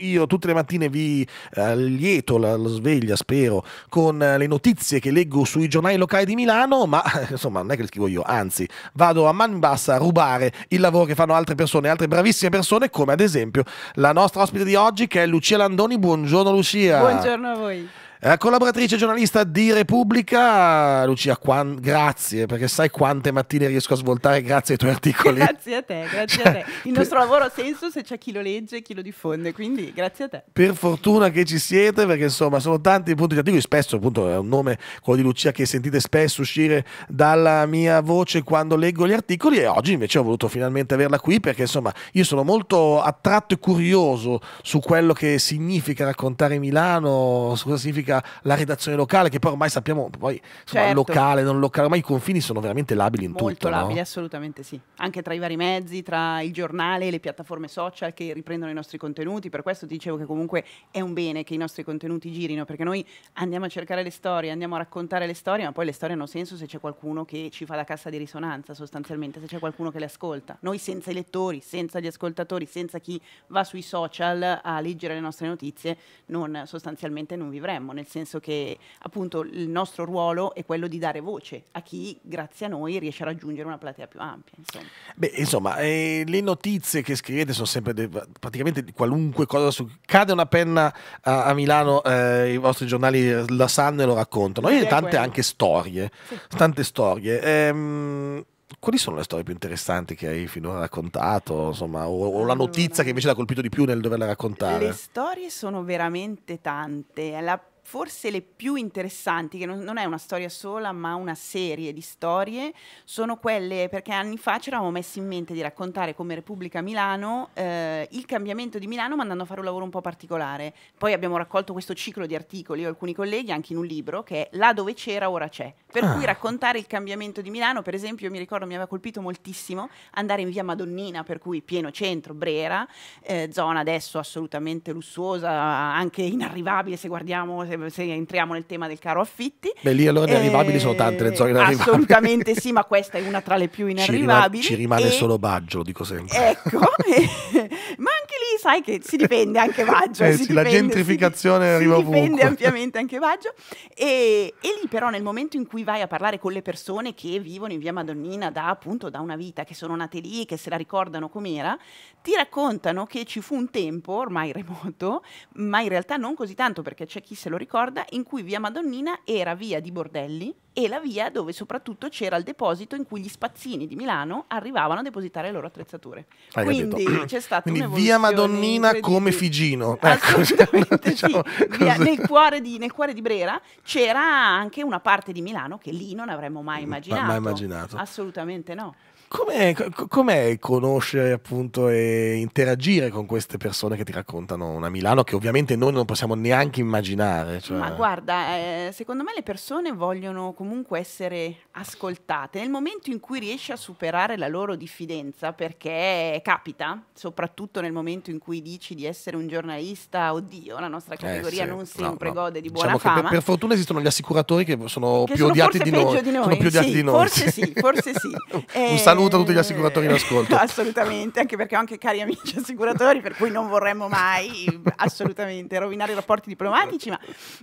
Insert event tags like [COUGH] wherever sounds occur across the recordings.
io tutte le mattine vi eh, lieto la, la, sveglia, spero, con eh, le notizie che leggo sui giornali locali di Milano, ma [LAUGHS] insomma non è che le scrivo io, anzi vado a mani bassa a rubare il lavoro che fanno altre persone, altre bravissime persone, come ad esempio la nostra ospite di oggi che è Lucia Landoni. Buongiorno Lucia. Buongiorno a voi. Eh, collaboratrice giornalista di Repubblica, Lucia, quan, grazie perché sai quante mattine riesco a svoltare grazie ai tuoi articoli. Grazie a te, grazie cioè, a te. Cioè, Il per... nostro lavoro ha senso se c'è chi lo legge e chi lo diffonde, quindi grazie a te. Per fortuna che ci siete perché insomma sono tanti i punti di articoli, spesso appunto è un nome, quello di Lucia, che sentite spesso uscire dalla mia voce quando leggo gli articoli e oggi invece ho voluto finalmente averla qui perché insomma io sono molto attratto e curioso su quello che significa raccontare Milano, su cosa significa politica, la redazione locale, che poi ormai sappiamo, poi insomma, certo. locale, non locale, ma i confini sono veramente labili in Molto tutto. Molto labili, no? assolutamente sì. Anche tra i vari mezzi, tra il giornale, le piattaforme social che riprendono i nostri contenuti. Per questo ti dicevo che comunque è un bene che i nostri contenuti girino, perché noi andiamo a cercare le storie, andiamo a raccontare le storie, ma poi le storie hanno senso se c'è qualcuno che ci fa la cassa di risonanza, sostanzialmente, se c'è qualcuno che le ascolta. Noi senza i lettori, senza gli ascoltatori, senza chi va sui social a leggere le nostre notizie, non, sostanzialmente non vivremmo nel senso che appunto il nostro ruolo è quello di dare voce a chi grazie a noi riesce a raggiungere una platea più ampia. Insomma, Beh, insomma eh, le notizie che scrivete sono sempre de- praticamente di qualunque cosa, su- cade una penna a, a Milano, eh, i vostri giornali eh, la sanno e lo raccontano, e tante anche storie, sì. tante storie. Ehm, quali sono le storie più interessanti che hai finora raccontato? Insomma, o, o la notizia allora, che invece ti ha colpito di più nel doverla raccontare? Le storie sono veramente tante. La forse le più interessanti, che non, non, è una storia sola, ma una serie di storie, sono quelle perché anni fa ci eravamo messi in mente di raccontare come Repubblica Milano eh, il cambiamento di Milano, ma andando a fare un lavoro un po' particolare. Poi abbiamo raccolto questo ciclo di articoli, io alcuni colleghi, anche in un libro, che è Là dove c'era, ora c'è. Per ah. cui raccontare il cambiamento di Milano, per esempio, mi ricordo mi aveva colpito moltissimo andare in via Madonnina, per cui pieno centro, Brera, eh, zona adesso assolutamente lussuosa, anche inarrivabile se guardiamo, se se, entriamo nel tema del caro affitti. Beh, lì allora inarrivabili eh, sono tante le zone inarrivabili. Assolutamente sì, ma questa è una tra le più inarrivabili. Ci, rimane, ci rimane e... solo Baggio, lo dico sempre. Ecco, [LAUGHS] eh, ma anche lì sai che si dipende anche Baggio. Eh, sì, dipende, la gentrificazione si, arriva si dipende ovunque. ampiamente anche Baggio. E, e, lì però nel momento in cui vai a parlare con le persone che vivono in via Madonnina da appunto da una vita, che sono nate lì, che se la ricordano com'era, ti raccontano che ci fu un tempo ormai remoto, ma in realtà non così tanto perché c'è chi se lo ricorda ricorda, in cui via Madonnina era via di bordelli e la via dove soprattutto c'era il deposito in cui gli spazzini di Milano arrivavano a depositare le loro attrezzature. Hai Quindi capito. c'è stata Quindi via Madonnina come Figino. Ecco, [LAUGHS] diciamo sì. via, nel, cuore di, nel, cuore di, Brera c'era anche una parte di Milano che lì non avremmo mai immaginato. Mai immaginato. Assolutamente no. Com'è, com'è, conoscere appunto e interagire con queste persone che ti raccontano una Milano che ovviamente noi non possiamo neanche immaginare? Cioè... Ma guarda, eh, secondo me le persone vogliono comunque essere ascoltate nel momento in cui riesci a superare la loro diffidenza, perché capita, soprattutto nel momento in cui dici di essere un giornalista, oddio, la nostra eh, categoria eh sì, non sempre no, no. gode di buona diciamo fama. Per, per, fortuna esistono gli assicuratori che sono che più sono odiati di noi, di noi. Sono più odiati sì, di noi. Forse sì, forse sì. [LAUGHS] Eh, un San saluto a tutti gli eh, assicuratori in ascolto. assolutamente, anche perché ho anche cari amici assicuratori, per cui non vorremmo mai assolutamente rovinare i rapporti diplomatici, ma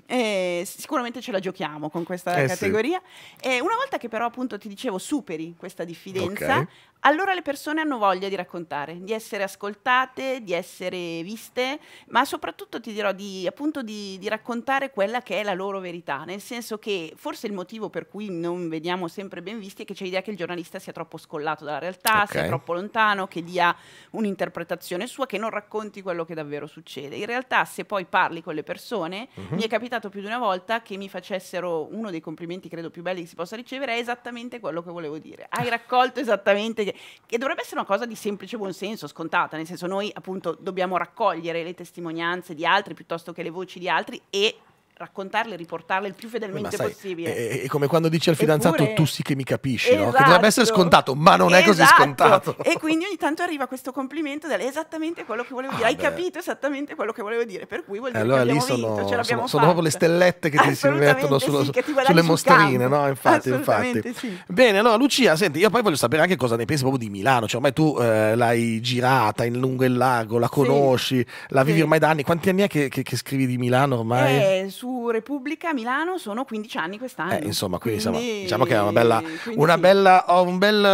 eh, sicuramente ce la giochiamo con questa eh, categoria. Sì. Eh, una volta che però appunto ti dicevo superi questa diffidenza, okay. allora le persone hanno voglia di raccontare, di essere ascoltate, di essere viste, ma soprattutto ti dirò di, appunto di, di raccontare quella che è la loro verità, nel senso che forse il motivo per cui non vediamo sempre ben visti è che c'è l'idea che il giornalista sia troppo scollato scollato dalla realtà, okay. sia troppo lontano, che dia un'interpretazione sua, che non racconti quello che davvero succede. In realtà se poi parli con le persone, mm -hmm. mi è capitato più di una volta che mi facessero uno dei complimenti credo più belli che si possa ricevere, è esattamente quello che volevo dire. Hai raccolto esattamente, che, che dovrebbe essere una cosa di semplice buonsenso, scontata, nel senso noi appunto dobbiamo raccogliere le testimonianze di altri piuttosto che le voci di altri e raccontarle, riportarle il più eh, fedelmente sai, possibile. È, è, come quando dici al fidanzato Eppure, tu sì che mi capisci, esatto, no? che esatto. dovrebbe essere scontato, ma non esatto. è così esatto. scontato. E quindi ogni tanto arriva questo complimento esattamente quello che volevo ah, dire, ah, hai beh. capito esattamente quello che volevo dire, per cui vuol eh, dire allora, che abbiamo sono, vinto, ce l'abbiamo sono, proprio le stellette che ti si mettono sulla, sì, sulle mostrine, no? Infatti, infatti. Sì. Bene, allora Lucia, senti, io poi voglio sapere anche cosa ne pensi proprio di Milano, cioè ormai tu eh, l'hai girata in lungo e largo, la conosci, sì. la vivi ormai da anni, quanti anni è che, che, che scrivi di Milano ormai? Eh, su Repubblica Milano sono 15 anni quest'anno. Eh, insomma, quindi, quindi insomma, diciamo che è una bella, una bella un bel sì.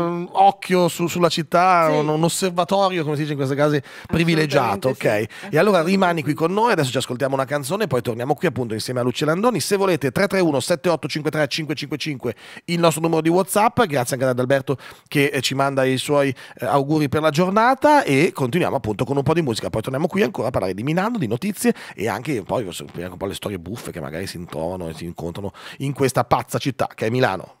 Ehm, occhio su, sulla città, sì. un, un, osservatorio, come si dice in questi casi, privilegiato. Ok, sì. e allora rimani qui con noi. Adesso ci ascoltiamo una canzone, poi torniamo qui appunto insieme a Lucia Landoni. Se volete, 331 7853 555 il nostro numero di WhatsApp. Grazie anche ad Alberto che eh, ci manda i suoi eh, auguri per la giornata. E continuiamo appunto con un po' di musica. Poi torniamo qui ancora a parlare di Milano, di notizie e anche poi un po' le storie storie buffe che magari si intorno e si incontrano in questa pazza città che è Milano.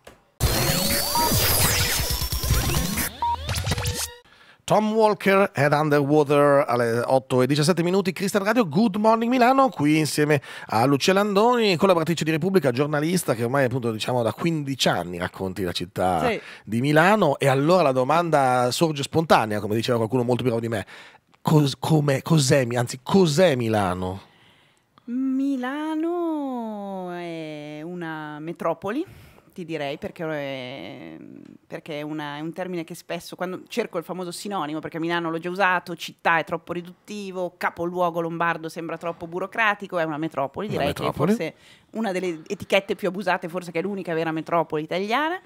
Tom Walker Head Underwater alle 8 e 17 minuti, Cristian Radio, Good Morning Milano, qui insieme a Lucia Landoni, collaboratrice di Repubblica, giornalista che ormai appunto diciamo da 15 anni racconti la città sì. di Milano e allora la domanda sorge spontanea, come diceva qualcuno molto più bravo di me, Cos- com'è, cos'è, anzi cos'è Milano? Milano è una metropoli, ti direi, perché è, perché è, una, è un termine che spesso, quando cerco il famoso sinonimo, perché Milano l'ho già usato, città è troppo riduttivo, capoluogo lombardo sembra troppo burocratico, è una metropoli, direi una metropoli. che è forse una delle etichette più abusate, forse che è l'unica vera metropoli italiana.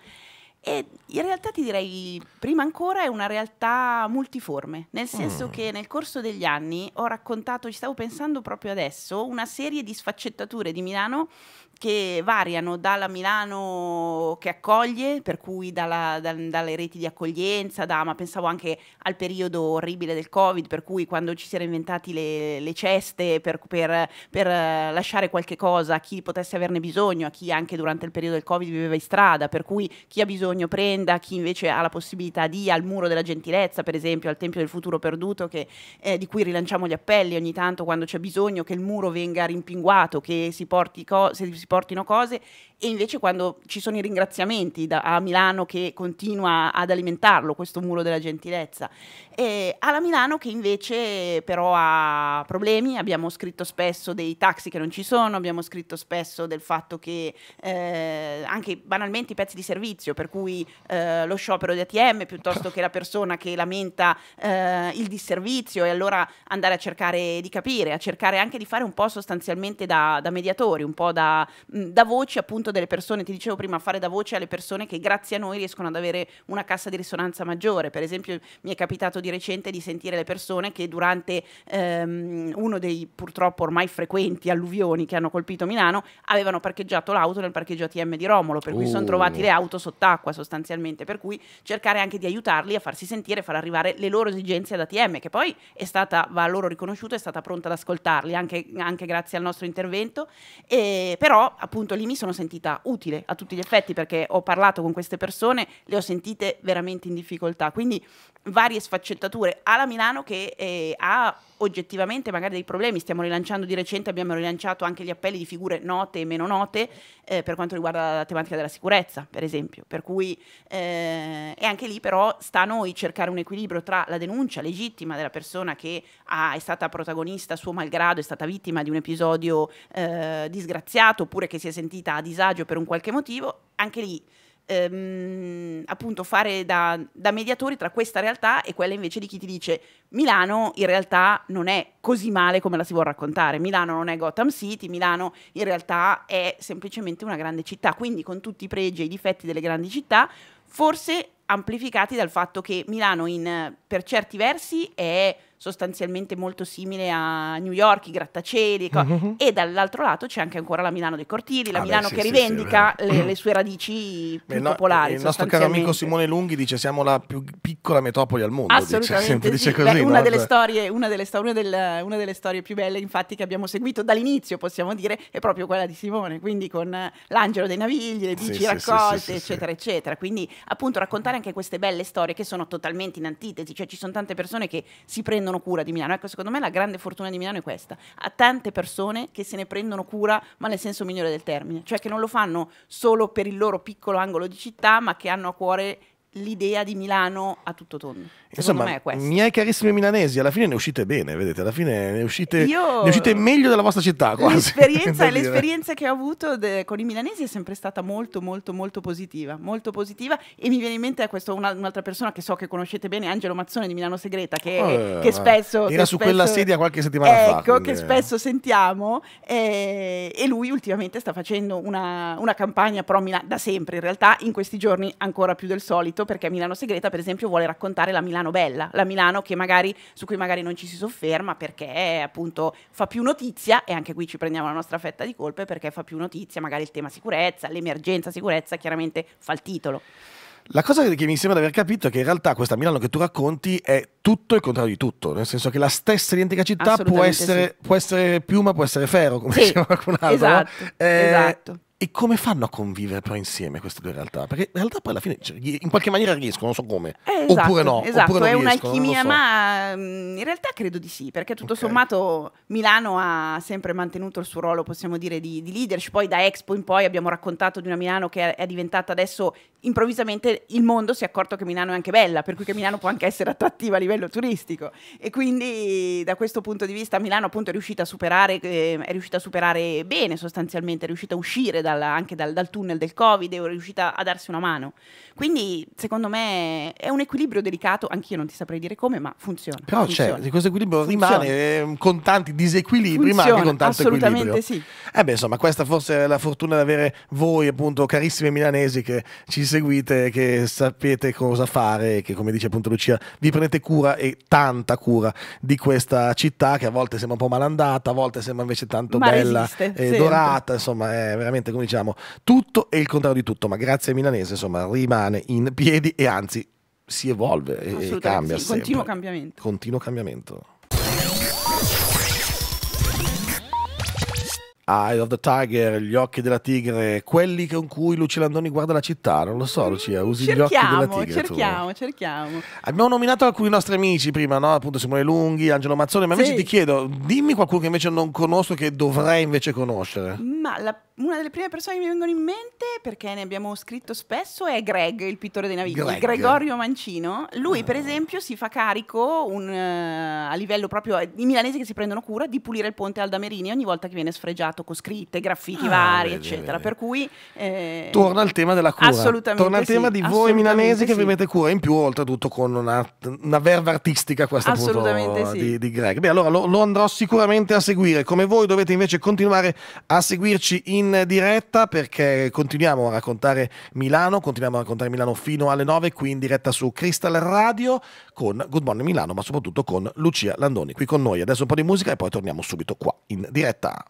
E in realtà ti direi, prima ancora, è una realtà multiforme, nel senso mm. che nel corso degli anni ho raccontato, ci stavo pensando proprio adesso, una serie di sfaccettature di Milano che variano dalla Milano che accoglie, per cui dalla, da, dalle reti di accoglienza, da, ma pensavo anche al periodo orribile del Covid, per cui quando ci si era inventati le, le ceste per, per, per, lasciare qualche cosa a chi potesse averne bisogno, a chi anche durante il periodo del Covid viveva in strada, per cui chi ha bisogno prenda, chi invece ha la possibilità di, al muro della gentilezza, per esempio, al Tempio del Futuro Perduto, che, eh, di cui rilanciamo gli appelli ogni tanto quando c'è bisogno che il muro venga rimpinguato, che si porti cose si portino cose e invece quando ci sono i ringraziamenti da, a Milano che continua ad alimentarlo, questo muro della gentilezza, e alla Milano che invece però ha problemi, abbiamo scritto spesso dei taxi che non ci sono, abbiamo scritto spesso del fatto che eh, anche banalmente i pezzi di servizio, per cui eh, lo sciopero di ATM piuttosto che la persona che lamenta eh, il disservizio e allora andare a cercare di capire, a cercare anche di fare un po' sostanzialmente da, da mediatori, un po' da, da voci appunto appunto delle persone, ti dicevo prima, fare da voce alle persone che grazie a noi riescono ad avere una cassa di risonanza maggiore. Per esempio mi è capitato di recente di sentire le persone che durante ehm, uno dei purtroppo ormai frequenti alluvioni che hanno colpito Milano avevano parcheggiato l'auto nel parcheggio ATM di Romolo, per cui uh. sono trovati le auto sott'acqua sostanzialmente, per cui cercare anche di aiutarli a farsi sentire, far arrivare le loro esigenze ad ATM, che poi è stata, va loro riconosciuta, è stata pronta ad ascoltarli anche, anche grazie al nostro intervento, e, però appunto lì mi sono sentita sentita utile a tutti gli effetti perché ho parlato con queste persone, le ho sentite veramente in difficoltà. Quindi varie sfaccettature alla Milano che eh, ha oggettivamente magari dei problemi, stiamo rilanciando di recente, abbiamo rilanciato anche gli appelli di figure note e meno note eh, per quanto riguarda la tematica della sicurezza, per esempio, per cui eh, e anche lì però sta a noi cercare un equilibrio tra la denuncia legittima della persona che ha, ah, è stata protagonista suo malgrado, è stata vittima di un episodio eh, disgraziato oppure che si è sentita a disagio per un qualche motivo, anche lì ehm, appunto fare da, da mediatori tra questa realtà e quella invece di chi ti dice Milano in realtà non è così male come la si vuol raccontare, Milano non è Gotham City, Milano in realtà è semplicemente una grande città, quindi con tutti i pregi e i difetti delle grandi città, forse amplificati dal fatto che Milano in, per certi versi è sostanzialmente molto simile a New York, i grattacieli, mm-hmm. e dall'altro lato c'è anche ancora la Milano dei Cortili, la ah Milano beh, sì, che rivendica sì, sì, le, le, [CLEARS THROAT] sue radici più no, popolari. Il nostro caro amico Simone Lunghi dice siamo la più piccola metropoli al mondo. Assolutamente, dice, dice così, beh, no? una, delle cioè storie, una, delle storie, una, delle, una delle storie più belle infatti che abbiamo seguito dall'inizio, possiamo dire, è proprio quella di Simone, quindi con l'angelo dei navigli, le bici raccolte, eccetera, eccetera. Quindi appunto raccontare anche queste belle storie che sono totalmente in antitesi, cioè ci sono tante persone che si prendono prendono cura di Milano. Ecco, secondo me la grande fortuna di Milano è questa. Ha tante persone che se ne prendono cura, ma nel senso migliore del termine, cioè che non lo fanno solo per il loro piccolo angolo di città, ma che hanno a cuore l'idea di Milano a tutto tondo. Secondo Insomma, me è questo. miei carissimi milanesi, alla fine ne uscite bene, vedete, alla fine ne uscite, Io... ne uscite meglio della vostra città quasi. [LAUGHS] L'esperienza, l'esperienza che ho avuto con i milanesi è sempre stata molto, molto, molto positiva, molto positiva e mi viene in mente questo, un'altra persona che so che conoscete bene, Angelo Mazzone di Milano Segreta, che, oh, che spesso... Era che su quella sedia qualche settimana ecco, fa. Ecco, che eh. spesso sentiamo eh, e lui ultimamente sta facendo una, una campagna pro Milano, da sempre in realtà, in questi giorni ancora più del solito perché Milano Segreta, per esempio, vuole raccontare la Milano bella, la Milano magari, su cui magari non ci si sofferma perché appunto fa più notizia e anche qui ci prendiamo la nostra fetta di colpe perché fa più notizia, magari il tema sicurezza, l'emergenza sicurezza chiaramente fa il titolo. La cosa che mi sembra di aver capito è che in realtà questa Milano che tu racconti è tutto il contrario di tutto, nel senso che la stessa identica città può essere, sì. può essere piuma, può essere ferro, come sì, diceva qualcun altro. Esatto, eh, esatto. E come fanno a convivere però insieme queste due realtà? Perché in realtà poi alla fine cioè, in qualche maniera riescono, non so come. Eh, esatto, oppure no. Esatto, oppure è un'alchimia, so. ma mm, in realtà credo di sì, perché tutto okay. sommato Milano ha sempre mantenuto il suo ruolo, possiamo dire, di, di, leadership. Poi da Expo in poi abbiamo raccontato di una Milano che è, diventata adesso improvvisamente il mondo si è accorto che Milano è anche bella, per cui che Milano può anche essere attrattiva a livello turistico. E quindi da questo punto di vista Milano appunto è riuscita a superare, eh, è riuscita a superare bene sostanzialmente, è riuscita a uscire Da dalla, anche dal, dal, tunnel del Covid e è riuscita a darsi una mano. Quindi secondo me è un equilibrio delicato, anch'io non ti saprei dire come, ma funziona. Però cioè, funziona. c'è, questo equilibrio funziona. rimane eh, con tanti disequilibri, funziona, ma anche con tanto assolutamente equilibrio. Sì. Eh beh, insomma, questa forse è la fortuna di avere voi, appunto, carissime milanesi che ci seguite, che sapete cosa fare, e che come dice appunto Lucia, vi prendete cura e tanta cura di questa città che a volte sembra un po' malandata, a volte sembra invece tanto ma bella resiste, e sempre. dorata, insomma, è veramente come diciamo, tutto e il contrario di tutto, ma grazie al milanese insomma rimane in piedi e anzi si evolve e cambia sì, sempre. Continuo cambiamento. Continuo cambiamento. Eye of the Tiger, gli occhi della tigre, quelli con cui Lucia Landoni guarda la città, non lo so mm, Lucia, usi cerchiamo, gli occhi della tigre. Cerchiamo, tu. cerchiamo. Abbiamo nominato alcuni nostri amici prima, no? appunto Simone Lunghi, Angelo Mazzone, ma invece sì. ti chiedo, dimmi qualcuno che invece non conosco che dovrei invece conoscere. Ma la, una delle prime persone che mi vengono in mente, perché ne abbiamo scritto spesso, è Greg, il pittore dei navigli, Greg. Gregorio Mancino. Lui ah. per esempio si fa carico un, uh, a livello proprio, i milanesi che si prendono cura, di pulire il ponte Aldamerini ogni volta che viene sfregiato fatto con scritte, graffiti ah, vari, vedi, eccetera. Vedi. Per cui eh, torna al tema della cura. Assolutamente. Torna al tema di voi milanesi che vi mette cura in più, oltretutto con una, una verve artistica a questo punto sì. di, di, Greg. Beh, allora lo, lo andrò sicuramente a seguire. Come voi dovete invece continuare a seguirci in diretta perché continuiamo a raccontare Milano, continuiamo a raccontare Milano fino alle 9 qui in diretta su Crystal Radio con Good Morning Milano, ma soprattutto con Lucia Landoni qui con noi. Adesso un po' di musica e poi torniamo subito qua in diretta.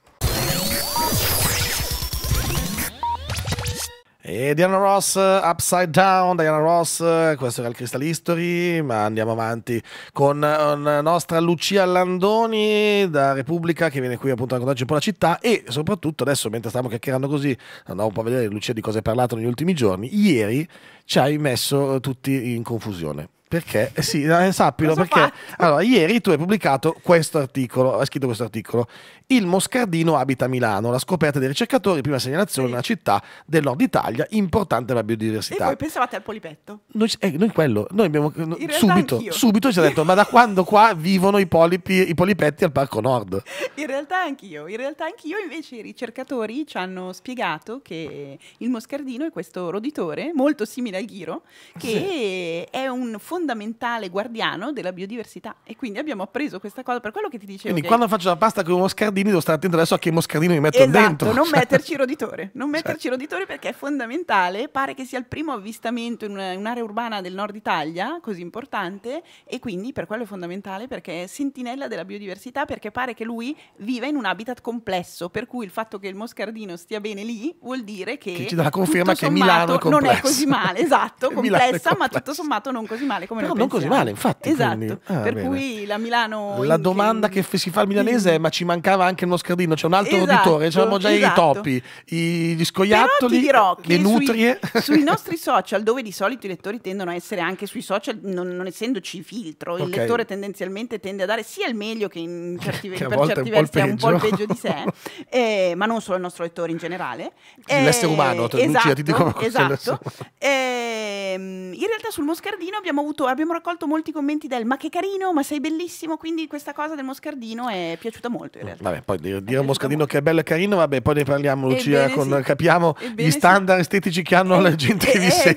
E Diana Ross, Upside Down, Diana Ross, questo era il Crystal History, ma andiamo avanti con la eh, nostra Lucia Landoni da Repubblica che viene qui appunto a raccontarci un po' la città e soprattutto adesso mentre stavamo chiacchierando così andavo un po' a vedere Lucia di cosa hai parlato negli ultimi giorni, ieri ci hai messo eh, tutti in confusione. Perché? Eh, sì, sappilo, perché allora, ieri tu hai pubblicato questo articolo, hai scritto questo articolo il moscardino abita a Milano, la scoperta dei ricercatori, prima segnalazione sì. una città del nord Italia importante per la biodiversità. E voi pensavate al polipetto? Noi, eh, noi quello, noi abbiamo subito, subito, ci ha detto ma da quando qua vivono i, polipi, i polipetti al Parco Nord? [LAUGHS] In realtà anch'io, in realtà anch'io invece i ricercatori ci hanno spiegato che il moscardino è questo roditore molto simile al ghiro che sì. è un fondamentale guardiano della biodiversità e quindi abbiamo appreso questa cosa per quello che ti dicevo. Quindi quando faccio la pasta con il moscardino Moscardini, devo stare attento adesso a che Moscardini mi metto esatto, dentro. non [LAUGHS] cioè metterci roditore, non cioè metterci roditore perché è fondamentale, pare che sia il primo avvistamento in un'area urbana del nord Italia, così importante, e quindi per quello è fondamentale perché è sentinella della biodiversità, perché pare che lui viva in un habitat complesso, per cui il fatto che il moscardino stia bene lì vuol dire che... Che ci dà la conferma che Milano è complesso. Non è così male, esatto, [LAUGHS] complessa, ma tutto sommato non così male come Però non pensiamo. così male, infatti. Esatto, ah, per bene. cui la Milano... La domanda che si fa al milanese è ma ci mancava anche il moscardino, c'è un altro esatto, roditore, c'erano già esatto. i topi, i, gli scoiattoli, dirò, le nutrie. [LAUGHS] Sui, sui, [LAUGHS] nostri social, dove di solito i lettori tendono a essere anche sui social, non, non essendoci filtro, okay. il lettore tendenzialmente tende a dare sia il meglio che, in [LAUGHS] certi, che per certi versi ha un po' il peggio di sé, eh, ma non solo il nostro lettore in generale. Eh, L'essere umano, esatto, Lucia, ti esatto, dico esatto. Eh, in realtà sul moscardino abbiamo, avuto, abbiamo raccolto molti commenti del ma che carino, ma sei bellissimo, quindi questa cosa del moscardino è piaciuta molto in mm, realtà. Vabbè vabbè, poi dire, dire moscadino che è bello e carino, vabbè, poi ne parliamo, Lucia, Ebbene con, sì. capiamo Ebbene gli standard sì. estetici che hanno e, la gente e, vi è è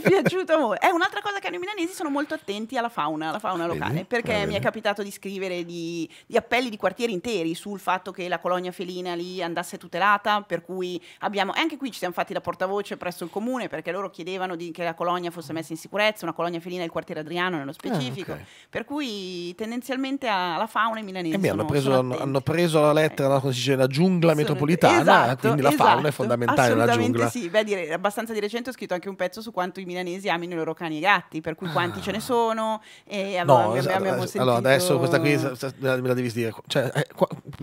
piaciuto molto. [LAUGHS] È un'altra cosa che i milanesi sono molto attenti alla fauna, alla fauna locale, Vedi? perché mi è capitato di scrivere di, di, appelli di quartieri interi sul fatto che la colonia felina lì andasse tutelata, per cui abbiamo, anche qui ci siamo fatti la portavoce presso il comune, perché loro chiedevano di, che la colonia fosse messa in sicurezza, una colonia felina del quartiere Adriano nello ah, specifico, ah, okay. per cui tendenzialmente alla fauna i milanesi eh beh, hanno, preso, hanno, hanno, preso la lettera cosa si dice, la giungla metropolitana, esatto, quindi la esatto, fauna è esatto, fondamentale nella giungla. Sì, beh, dire, abbastanza di recente ho scritto anche un pezzo su quanto i milanesi amino i loro cani e gatti, per cui quanti ah. ce ne ah. sono. E no, abbiamo, abbiamo esatto, esatto. sentito... allora adesso questa qui me la devi dire, cioè, eh,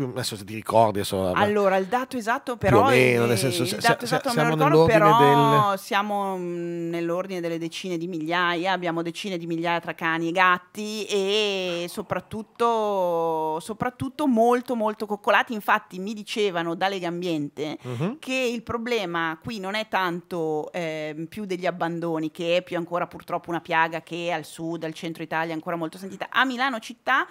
adesso se ti ricordi. Adesso, allora, il dato esatto però... Meno, nel senso, se, dato esatto siamo non però del... siamo mm, nell'ordine delle decine di migliaia, abbiamo decine di migliaia tra cani e gatti e soprattutto, soprattutto molto molto molto coccolati, infatti mi dicevano da Legambiente uh-huh. Mhm. che il problema qui non è tanto eh, più degli abbandoni, che è più ancora purtroppo una piaga che al sud, al centro Italia ancora molto sentita, a Milano città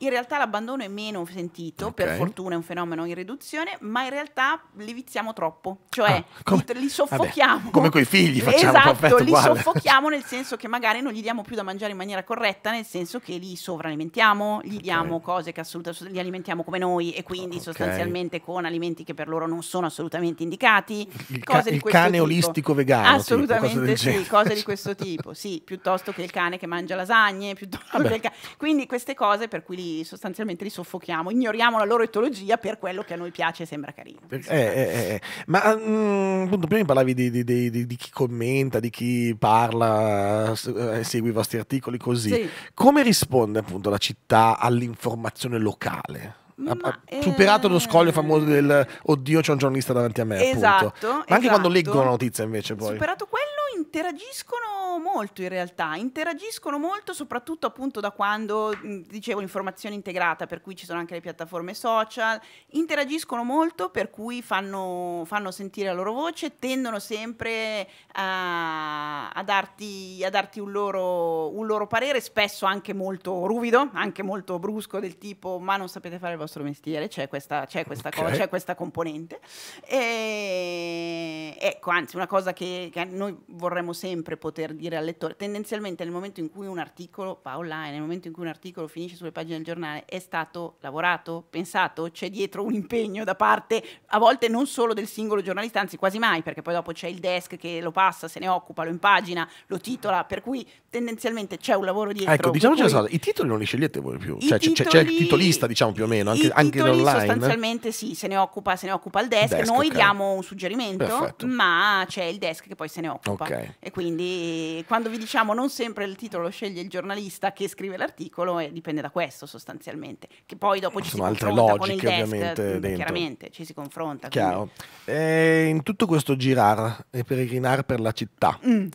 in realtà l'abbandono è meno sentito, okay. per fortuna è un fenomeno in riduzione, ma in realtà li viziamo troppo, cioè ah, li, li, soffochiamo. Vabbè, come coi figli facciamo Esatto, perfetto, li uguale. soffochiamo nel senso che magari non gli diamo più da mangiare in maniera corretta, nel senso che li sovralimentiamo, gli okay. diamo cose che assolutamente li alimentiamo come noi e quindi okay. sostanzialmente con alimenti che per loro non sono assolutamente indicati. Il, ca il cane tipo. olistico vegano. Assolutamente tipo, sì, cose di questo tipo, sì, piuttosto che il cane che mangia lasagne, piuttosto che il cane. Quindi queste cose per cui li sostanzialmente li soffochiamo, ignoriamo la loro etologia per quello che a noi piace e sembra carino. Eh eh, eh, eh, Ma mm, appunto prima mi parlavi di, di, di, di, chi commenta, di chi parla, eh, segui i vostri articoli così. Sì. Come risponde appunto la città all'informazione locale? Ma, superato eh... lo scoglio famoso del oddio c'è un giornalista davanti a me esatto, ma anche esatto. quando leggo la notizia invece poi superato quello interagiscono molto in realtà, interagiscono molto soprattutto appunto da quando dicevo informazione integrata, per cui ci sono anche le piattaforme social, interagiscono molto per cui fanno, fanno sentire la loro voce, tendono sempre a, a darti, a darti un, loro, un loro parere, spesso anche molto ruvido, anche molto brusco del tipo ma non sapete fare il vostro mestiere, c'è questa, c'è questa okay. cosa, c'è questa componente. E, ecco, anzi una cosa che, che noi vorremmo sempre poter dire dire al lettore, tendenzialmente nel momento in cui un articolo va online, nel momento in cui un articolo finisce sulle pagine del giornale, è stato lavorato, pensato, c'è dietro un impegno da parte, a volte non solo del singolo giornalista, anzi quasi mai, perché poi dopo c'è il desk che lo passa, se ne occupa, lo impagina, lo titola, per cui tendenzialmente c'è un lavoro dietro. Ecco, diciamoci cui... Cosa, i titoli non li scegliete voi più, cioè, titoli... c'è il titolista diciamo più o meno, anche, anche online. Sostanzialmente sì, se ne occupa, se ne occupa il desk, desk noi okay. diamo un suggerimento, Perfetto. ma c'è il desk che poi se ne occupa. Okay. E quindi quando vi diciamo non sempre il titolo lo sceglie il giornalista che scrive l'articolo e dipende da questo sostanzialmente, che poi dopo ci Sono si confronta con il desk, dentro. chiaramente ci si confronta. Chiaro. E eh, in tutto questo girar e peregrinare per la città, mm.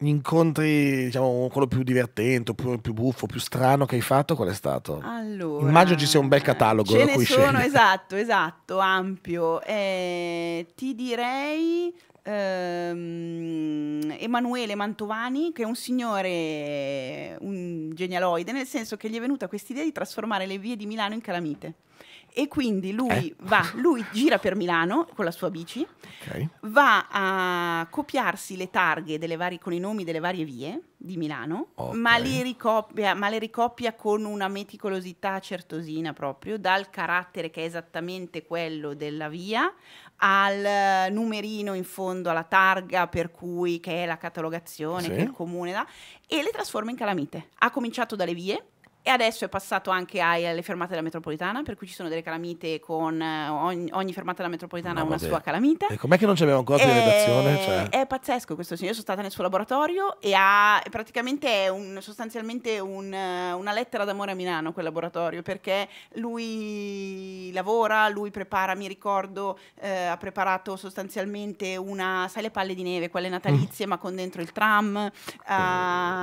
incontri, diciamo, quello più divertente, più, più buffo, più strano che hai fatto, qual è stato? Allora, Immagino ci sia un bel eh, catalogo ce da ne cui sono, scegliere. Esatto, esatto, ampio. Eh, ti direi ehm, Emanuele Mantovani, che è un signore, un genialoide, nel senso che gli è venuta questa idea di trasformare le vie di Milano in calamite. E quindi lui eh. va, lui gira per Milano con la sua bici, okay. va a copiarsi le targhe varie, con i nomi delle varie vie di Milano, okay. ma, le ricopia, ma le ricopia con una meticolosità certosina proprio, dal carattere che è esattamente quello della via al eh, numerino in fondo alla targa per cui che è la catalogazione sì. che il comune dà e le trasforma in calamite. Ha cominciato dalle vie e adesso è passato anche alle fermate della metropolitana, per cui ci sono delle calamite con eh, ogni, ogni fermata della metropolitana ha una sua calamita. E ecco, com'è che non ci abbiamo ancora di redazione? Eh, cioè... È pazzesco questo signore, sono stata nel suo laboratorio e ha praticamente è un, sostanzialmente un, eh, una lettera d'amore a Milano quel laboratorio, perché lui lavora, lui prepara, mi ricordo, eh, ha preparato sostanzialmente una, sai le palle di neve, quelle mm. natalizie mm. ma con dentro il tram, eh,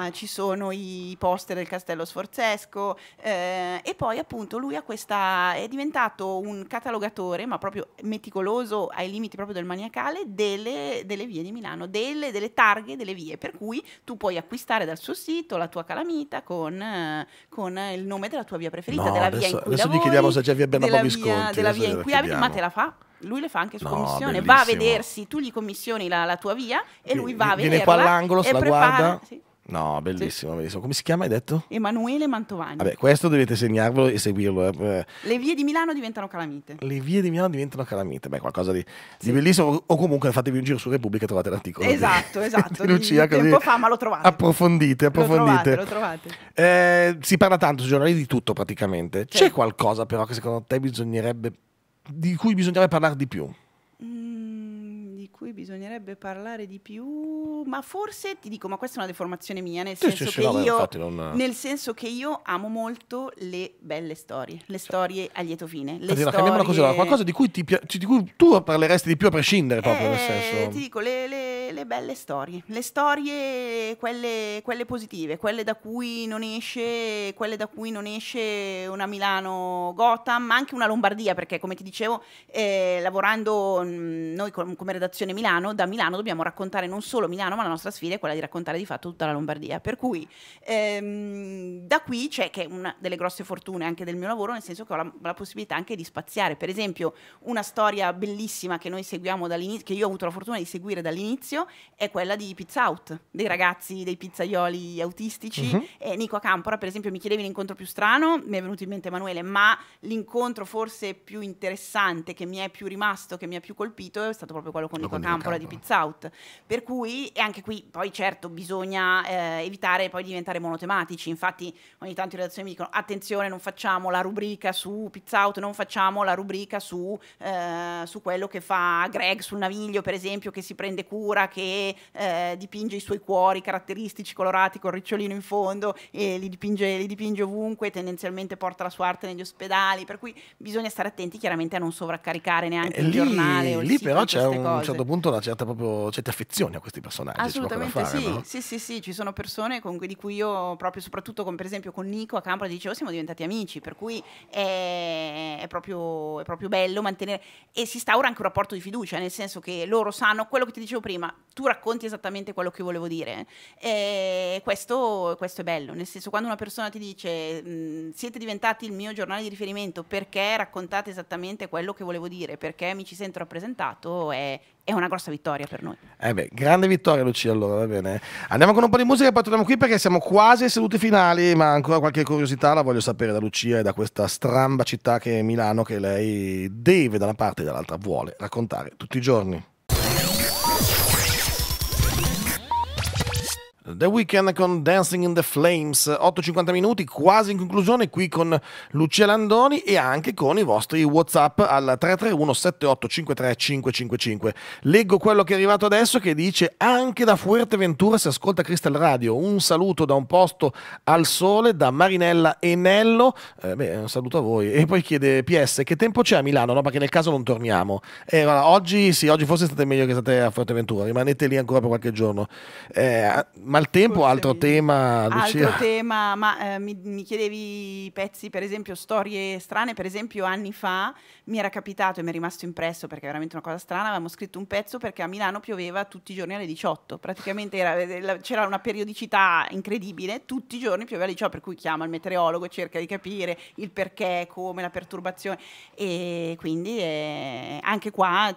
mm. ci sono i poster del castello Sforzesco, tedesco eh, e poi appunto lui questa, è diventato un catalogatore, ma proprio meticoloso ai limiti proprio del maniacale, delle, delle vie di Milano, delle, delle, targhe delle vie, per cui tu puoi acquistare dal suo sito la tua calamita con, eh, con il nome della tua via preferita, no, della adesso, via in cui adesso lavori, gli chiediamo se c'è via Bernabò Visconti, della via in cui abiti, ma te la fa? lui le fa anche su no, commissione, bellissimo. va a vedersi, tu gli commissioni la, la tua via e lui va a vedere. Viene qua all'angolo, se la prepara, guarda. Sì No, bellissimo, sì. bellissimo. Come si chiama, hai detto? Emanuele Mantovani. Vabbè, questo dovete segnarvelo e seguirlo. Eh. eh. Le vie di Milano diventano calamite. Le vie di Milano diventano calamite. Beh, qualcosa di, sì. di bellissimo. O comunque fatevi un giro su Repubblica e trovate l'articolo. Esatto, di, esatto. Di [LAUGHS] esatto. Lucia, di, tempo fa, ma lo trovate. Approfondite, approfondite. Lo trovate, lo trovate. Eh, si parla tanto sui giornali di tutto praticamente. C'è qualcosa però che secondo te bisognerebbe di cui bisognerebbe parlare di più? cui bisognerebbe parlare di più, ma forse ti dico, ma questa è una deformazione mia, nel, sì, senso, sì, che no, io, non... nel senso che io amo molto le belle storie, le cioè. storie a lieto fine. Le Fatima, storie... così, qualcosa di cui, ti, cioè, di cui, tu parleresti di più a prescindere proprio, eh, nel senso... Ti dico, le, le, le, belle storie, le storie, quelle, quelle positive, quelle da cui non esce, quelle da cui non esce una Milano Gotham, ma anche una Lombardia, perché come ti dicevo, eh, lavorando mm, noi com come redazione Regione Milano, da Milano dobbiamo raccontare non solo Milano, ma la nostra sfida è quella di raccontare di fatto tutta la Lombardia. Per cui ehm, da qui c'è che è una delle grosse fortune anche del mio lavoro, nel senso che ho la, la possibilità anche di spaziare. Per esempio, una storia bellissima che noi seguiamo dall'inizio, che io ho avuto la fortuna di seguire dall'inizio, è quella di Pizza Out, dei ragazzi, dei pizzaioli autistici. Uh mhm. -huh. eh, Nico Acampora, per esempio, mi chiedevi l'incontro più strano, mi è venuto in mente Emanuele, ma l'incontro forse più interessante, che mi è più rimasto, che mi ha più colpito, è stato proprio quello con Nico Campola, di Pizza Out. Per cui, e anche qui poi certo bisogna eh, evitare poi di diventare monotematici, infatti ogni tanto in redazione mi dicono attenzione non facciamo la rubrica su Pizza Out, non facciamo la rubrica su, eh, su quello che fa Greg sul naviglio per esempio, che si prende cura, che eh, dipinge i suoi cuori caratteristici colorati col ricciolino in fondo e li dipinge, li dipinge ovunque, tendenzialmente porta la sua arte negli ospedali, per cui bisogna stare attenti chiaramente a non sovraccaricare neanche eh, lì, il giornale o il Lì però c'è un cose. certo punto punto una certa proprio certe affezioni a questi personaggi. Assolutamente fare, sì. No? sì, sì, sì, ci sono persone con, cui, di cui io proprio soprattutto con per esempio con Nico a Campra dicevo oh, siamo diventati amici, per cui è, è, proprio, è proprio bello mantenere e si instaura anche un rapporto di fiducia, nel senso che loro sanno quello che ti dicevo prima, tu racconti esattamente quello che volevo dire eh. e questo, questo è bello, nel senso quando una persona ti dice mm, siete diventati il mio giornale di riferimento perché raccontate esattamente quello che volevo dire, perché mi ci sento rappresentato, è, è una grossa vittoria per noi. Eh beh, grande vittoria Lucia allora, va bene. Andiamo con un po' di musica e poi torniamo qui perché siamo quasi ai saluti finali, ma ancora qualche curiosità la voglio sapere da Lucia e da questa stramba città che è Milano che lei deve da una parte e dall'altra vuole raccontare tutti i giorni. The Weeknd con Dancing in the Flames, 8.50 eh, minuti, quasi in conclusione qui con Lucia Landoni e anche con i vostri Whatsapp al 331 7853 555. Leggo quello che è arrivato adesso che dice anche da Fuerteventura si ascolta Crystal Radio, un saluto da un posto al sole da Marinella e Nello, eh, beh, un saluto a voi e poi chiede PS che tempo c'è a Milano? No, perché nel caso non torniamo. Eh, allora, oggi sì, oggi forse state meglio che state a Fuerteventura, rimanete lì ancora per qualche giorno. Eh, ma il tempo, altro mi... tema, Lucia. Altro tema, ma eh, mi, mi, chiedevi pezzi, per esempio, storie strane. Per esempio, anni fa mi era capitato e mi è rimasto impresso perché è veramente una cosa strana. Avevamo scritto un pezzo perché a Milano pioveva tutti i giorni alle 18. Praticamente eh, c'era una periodicità incredibile, tutti i giorni pioveva alle 18, per cui chiama il meteorologo, cerca di capire il perché, come, la perturbazione. E quindi eh, anche qua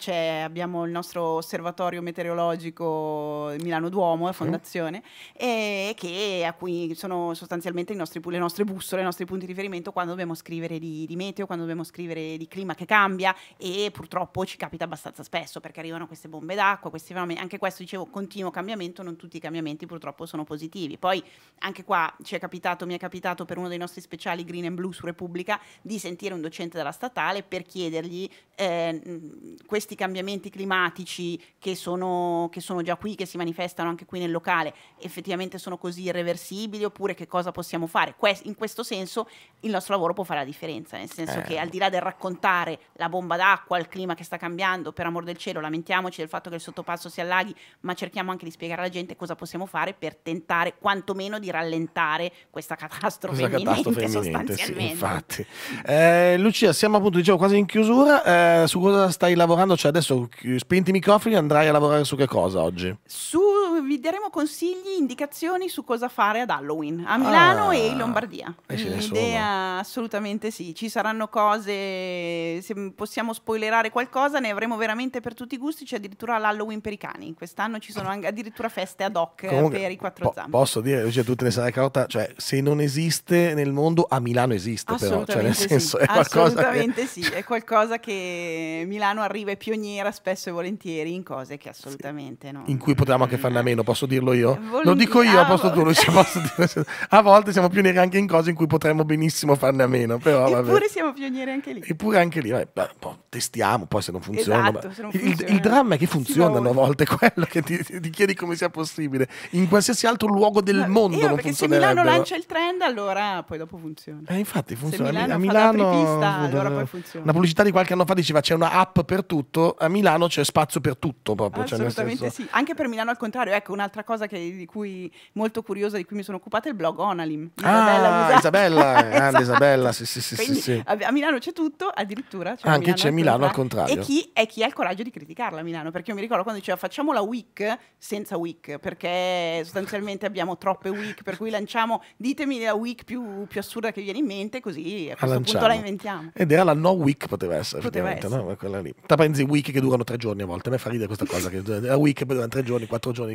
abbiamo il nostro osservatorio meteorologico Milano Duomo, è eh, fondazione. Mm e che, a cui sono sostanzialmente nostri, le nostre bussole, i nostri punti di riferimento quando dobbiamo scrivere di, di, meteo, quando dobbiamo scrivere di clima che cambia e purtroppo ci capita abbastanza spesso perché arrivano queste bombe d'acqua, questi fenomeni, anche questo dicevo continuo cambiamento, non tutti i cambiamenti purtroppo sono positivi. Poi anche qua ci è capitato, mi è capitato per uno dei nostri speciali Green and Blue su Repubblica di sentire un docente della statale per chiedergli eh, questi cambiamenti climatici che sono, che sono già qui, che si manifestano anche qui nel locale, effettivamente sono così irreversibili oppure che cosa possiamo fare. in questo senso il nostro lavoro può fare la differenza, nel senso eh. che al di là del raccontare la bomba d'acqua, il clima che sta cambiando, per amor del cielo, lamentiamoci del fatto che il sottopasso si allaghi, ma cerchiamo anche di spiegare alla gente cosa possiamo fare per tentare quantomeno di rallentare questa catastrofe questa imminente, catastrofe imminente sì, infatti. Eh, Lucia, siamo appunto diciamo, quasi in chiusura, eh, su cosa stai lavorando? Cioè adesso spenti i microfoni, andrai a lavorare su che cosa oggi? Su daremo, vi daremo consigli, indicazioni su cosa fare ad Halloween a Milano ah, e in ah, Lombardia. L'idea assolutamente sì, ci saranno cose, se possiamo spoilerare qualcosa, ne avremo veramente per tutti i gusti, c'è addirittura l'Halloween per i cani, quest'anno ci sono addirittura feste ad hoc Comunque, per i quattro po- zampe. Posso dire, oggi a tutte le sale carota, cioè se non esiste nel mondo, a Milano esiste però, cioè nel senso sì. è qualcosa che... sì, è qualcosa che Milano arriva e pioniera spesso e volentieri in cose che assolutamente sì. no. In cui potevamo anche fare una almeno posso dirlo io. Volentiamo. Lo dico io a posto tu, cioè posso dire, a volte siamo pionieri anche in cose in cui potremmo benissimo farne a meno. Però, Eppure vabbè. siamo pionieri anche lì. Eppure anche lì, vabbè, testiamo, poi se non funziona. Esatto, se non funziona. Il, il, dramma è che funzionano a volte, [LAUGHS] quello che ti, ti, chiedi come sia possibile. In qualsiasi altro luogo del Ma, mondo. Io, non perché se Milano lancia il trend, allora poi dopo funziona. Eh, infatti funziona. Milano a Milano, pista, allora poi funziona. Una pubblicità di qualche anno fa diceva c'è una app per tutto, a Milano c'è spazio per tutto proprio. Cioè Assolutamente cioè senso... sì, anche per Milano al contrario ecco un'altra cosa che, di cui molto curiosa, di cui mi sono occupata, è il blog Onalim. Isabella ah, Isabella, [LAUGHS] grande esatto. Isabella, sì, sì, sì, Quindi, sì, A Milano c'è tutto, addirittura c'è Anche c'è Milano al contrario. E chi, e chi, ha il coraggio di criticarla a Milano? Perché io mi ricordo quando diceva facciamo la week senza week, perché sostanzialmente abbiamo troppe week, per cui lanciamo, ditemi la week più, più assurda che viene in mente, così a questo a punto la inventiamo. Ed era la no week, poteva essere, poteva effettivamente, essere. no? Quella lì. Ta pensi week che durano tre giorni a volte, a me fa ridere questa cosa, che la week che durano tre giorni, quattro giorni,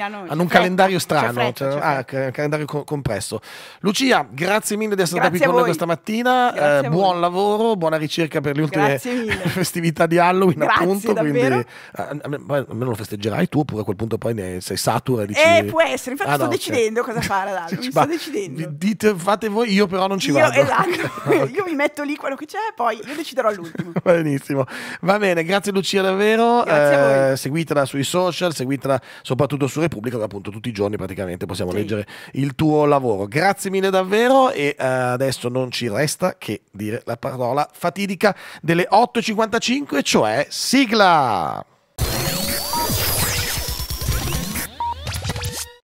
hanno, hanno un calendario strano, freccia, cioè, ah, ca calendario co compresso. Lucia, grazie mille di essere grazie stata qui con noi questa mattina, eh, buon lavoro, buona ricerca per le ultime [LAUGHS] festività di Halloween grazie, appunto, eh, a quindi almeno lo festeggerai tu oppure a quel punto poi ne sei satura e dici... Eh, può essere, infatti ah, sto decidendo cioè... cosa fare ad [LAUGHS] Halloween, sto decidendo. Dite, fate voi, io però non ci io, vado. Esatto, [LAUGHS] io mi metto lì quello che c'è poi io deciderò all'ultimo. Benissimo, va bene, grazie Lucia davvero, eh, seguitela sui social, seguitela soprattutto soprattutto su Repubblica, dove appunto tutti i giorni praticamente possiamo sì. leggere il tuo lavoro. Grazie mille davvero e uh, adesso non ci resta che dire la parola fatidica delle 8.55, cioè sigla!